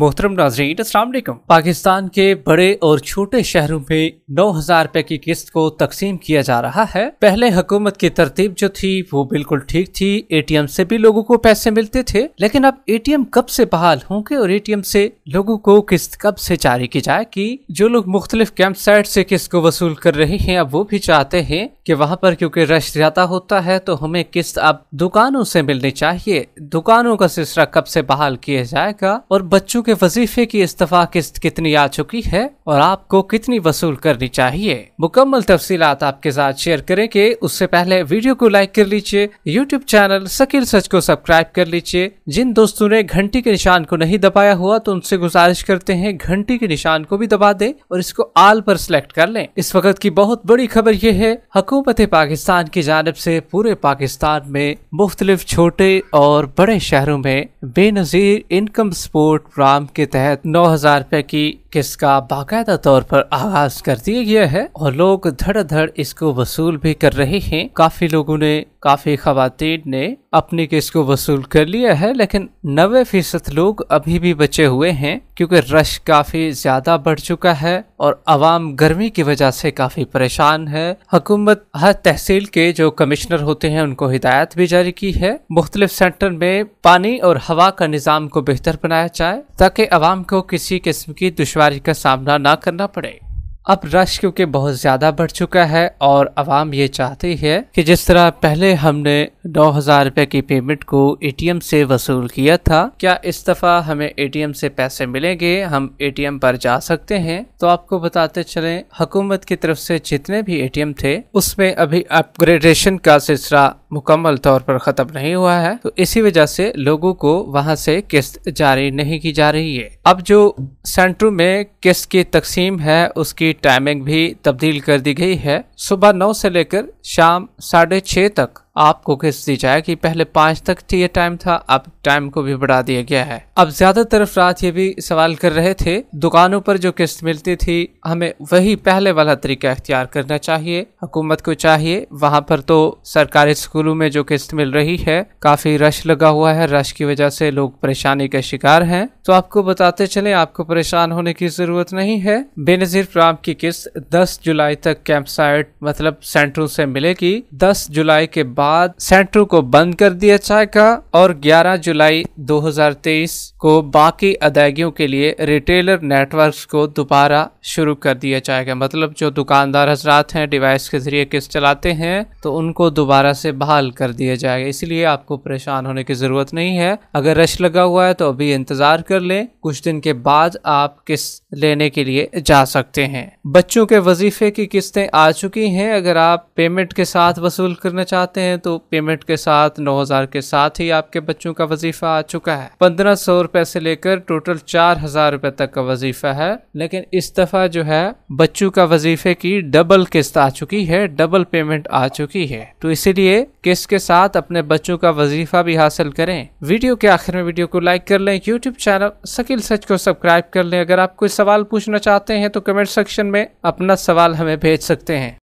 मोहतरम नाजरीन असलम पाकिस्तान के बड़े और छोटे शहरों में नौ हजार रुपए की किस्त को तकसीम किया जा रहा है पहले हुकूमत की तरतीब जो थी वो बिल्कुल ठीक थी एटीएम से भी लोगों को पैसे मिलते थे लेकिन अब एटीएम कब से बहाल होंगे और एटीएम से लोगों को किस्त कब से जारी की जाएगी जो लोग मुख्तलिफ कैंप साइट से किस्त को वसूल कर रहे हैं अब वो भी चाहते है की वहाँ पर क्यूँकी रश ज्यादा होता है तो हमें किस्त अब दुकानों से मिलनी चाहिए दुकानों का सिलसिला कब से बहाल किया जाएगा और बच्चों कर्मचारियों के वजीफे की इस्तीफा किस्त कितनी आ चुकी है और आपको कितनी वसूल करनी चाहिए मुकम्मल तफसी आपके साथ शेयर करेंगे उससे पहले वीडियो को लाइक कर लीजिए यूट्यूब चैनल सकील सच को सब्सक्राइब कर लीजिए जिन दोस्तों ने घंटी के निशान को नहीं दबाया हुआ तो उनसे गुजारिश करते हैं घंटी के निशान को भी दबा दे और इसको आल पर सिलेक्ट कर ले इस वक्त की बहुत बड़ी खबर ये है हकूमत पाकिस्तान की जानब से पूरे पाकिस्तान में मुख्तलिफ छोटे और बड़े शहरों में बेनजीर इनकम सपोर्ट प्रोग्राम के तहत नौ हज़ार रुपये की किसका बाकायदा तौर पर आगाज कर दिया गया है और लोग धड़ धड़ इसको वसूल भी कर रहे हैं काफी लोगों ने काफी खातन ने अपनी केस को वसूल कर लिया है लेकिन नबे फीसद लोग अभी भी बचे हुए हैं क्योंकि रश काफी ज्यादा बढ़ चुका है और अवाम गर्मी की वजह से काफी परेशान है हकूमत हर तहसील के जो कमिश्नर होते हैं उनको हिदायत भी जारी की है मुख्तलिफ सेंटर में पानी और हवा का निज़ाम को बेहतर बनाया जाए ताकि आवाम को किसी किस्म की दुश्मन दुश्वारी का सामना ना करना पड़े अब रश क्योंकि बहुत ज़्यादा बढ़ चुका है और आवाम ये चाहती है कि जिस तरह पहले हमने नौ हज़ार रुपए की पेमेंट को एटीएम से वसूल किया था क्या इस दफ़ा हमें एटीएम से पैसे मिलेंगे हम एटीएम पर जा सकते हैं तो आपको बताते चलें हुकूमत की तरफ से जितने भी एटीएम थे उसमें अभी अपग्रेडेशन का सिलसिला मुकम्मल तौर पर ख़त्म नहीं हुआ है तो इसी वजह से लोगों को वहां से किस्त जारी नहीं की जा रही है अब जो सेंटर में किस्त की तकसीम है उसकी टाइमिंग भी तब्दील कर दी गई है सुबह नौ से लेकर शाम साढ़े छह तक आपको किस दी जाएगी पहले पाँच तक ये टाइम था अब टाइम को भी बढ़ा दिया गया है अब ज्यादातर अफराद ये भी सवाल कर रहे थे दुकानों पर जो किस्त मिलती थी हमें वही पहले वाला तरीका अख्तियार करना चाहिए हुकूमत को चाहिए वहाँ पर तो सरकारी स्कूलों में जो किस्त मिल रही है काफी रश लगा हुआ है रश की वजह से लोग परेशानी का शिकार है तो आपको बताते चले आपको परेशान होने की जरूरत नहीं है बेनजीर प्राम की किस्त दस जुलाई तक कैंप साइट मतलब सेंटरों से मिलेगी दस जुलाई के बाद बाद सेंटरों को बंद कर दिया जाएगा और 11 जुलाई 2023 को बाकी अदायगियों के लिए रिटेलर नेटवर्क को दोबारा शुरू कर दिया जाएगा मतलब जो दुकानदार हजरात हैं डिवाइस के जरिए किस्त चलाते हैं तो उनको दोबारा से बहाल कर दिया जाएगा इसलिए आपको परेशान होने की ज़रूरत नहीं है अगर रश लगा हुआ है तो अभी इंतज़ार कर लें कुछ दिन के बाद आप किस्त लेने के लिए जा सकते हैं बच्चों के वजीफे की किस्तें आ चुकी हैं अगर आप पेमेंट के साथ वसूल करना चाहते हैं हैं तो पेमेंट के साथ नौ हजार के साथ ही आपके बच्चों का वजीफा आ चुका है पंद्रह सौ रुपए से लेकर टोटल चार हजार रुपए तक का वजीफा है लेकिन इस दफा जो है बच्चों का वजीफे की डबल किस्त आ चुकी है डबल पेमेंट आ चुकी है तो इसीलिए किस्त के साथ अपने बच्चों का वजीफा भी हासिल करें वीडियो के आखिर में वीडियो को लाइक कर लें यूट्यूब चैनल शकील सच को सब्सक्राइब कर लें अगर आप कोई सवाल पूछना चाहते हैं तो कमेंट सेक्शन में अपना सवाल हमें भेज सकते हैं